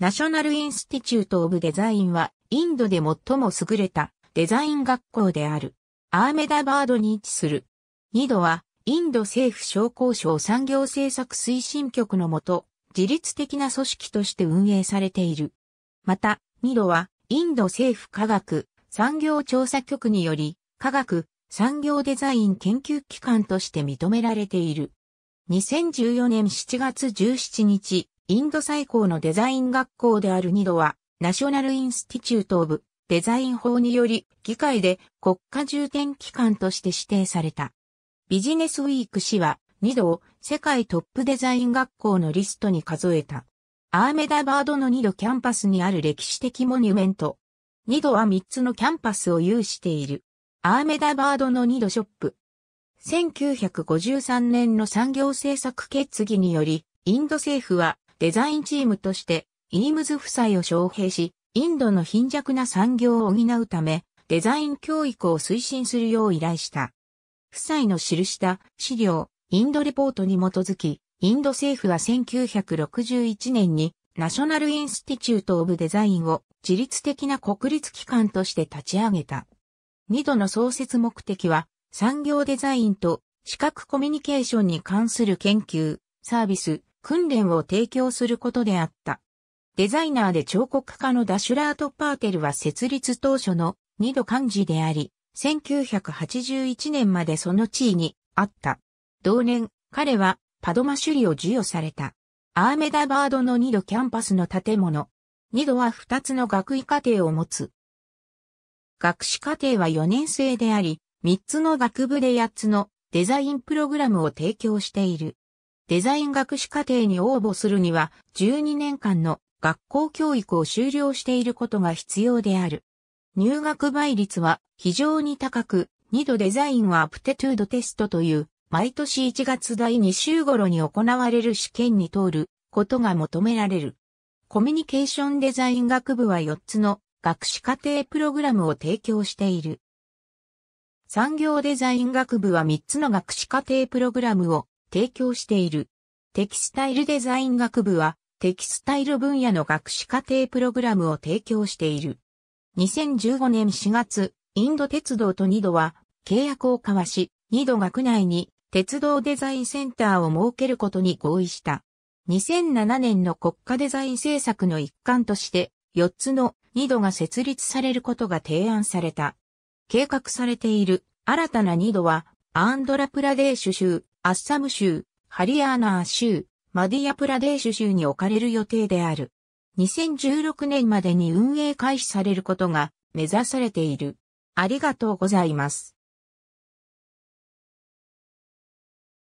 ナショナルインスティチュート・オブ・デザインは、インドで最も優れたデザイン学校である。アーメダバードに位置する。2度は、インド政府商工省産業政策推進局のもと、自律的な組織として運営されている。また、2度は、インド政府科学産業調査局により、科学産業デザイン研究機関として認められている。2014年7月17日、インド最高のデザイン学校であるニドは、ナショナルインスティチュート・オブ・デザイン法により、議会で国家重点機関として指定された。ビジネスウィーク氏は、ニドを世界トップデザイン学校のリストに数えた。アーメダバードのニドキャンパスにある歴史的モニュメント。ニドは3つのキャンパスを有している。アーメダバードのニドショップ。1953年の産業政策決議により、インド政府はデザインチームとして、イームズ夫妻を招聘し、インドの貧弱な産業を補うため、デザイン教育を推進するよう依頼した。夫妻の記した資料、インドレポートに基づき、インド政府は1961年にナショナルインスティチュート・オブ・デザインを自律的な国立機関として立ち上げた。二度の創設目的は産業デザインと視覚コミュニケーションに関する研究、サービス、訓練を提供することであった。デザイナーで彫刻家のダシュラート・パーテルは設立当初の二度幹事であり、1981年までその地位にあった。同年、彼はパドマ首里を授与された。アーメダバードの二度キャンパスの建物。二度は二つの学位課程を持つ。学士課程は4年生であり、3つの学部で8つのデザインプログラムを提供している。デザイン学士課程に応募するには12年間の学校教育を修了していることが必要である。入学倍率は非常に高く、2度デザインはアプテトゥードテストという毎年1月第2週頃に行われる試験に通ることが求められる。コミュニケーションデザイン学部は4つの学士課程プログラムを提供している。産業デザイン学部は3つの学士課程プログラムを提供している。テキスタイルデザイン学部は、テキスタイル分野の学士課程プログラムを提供している。2015年4月、インド鉄道と2度は契約を交わし、2度学内に鉄道デザインセンターを設けることに合意した。2007年の国家デザイン政策の一環として、4つの2度が設立されることが提案された。計画されている新たな2度は、アンドラプラデーシュ州、アッサム州、ハリアーナー州、マディアプラデーシュ州に置かれる予定である。2016年までに運営開始されることが目指されている。ありがとうございます。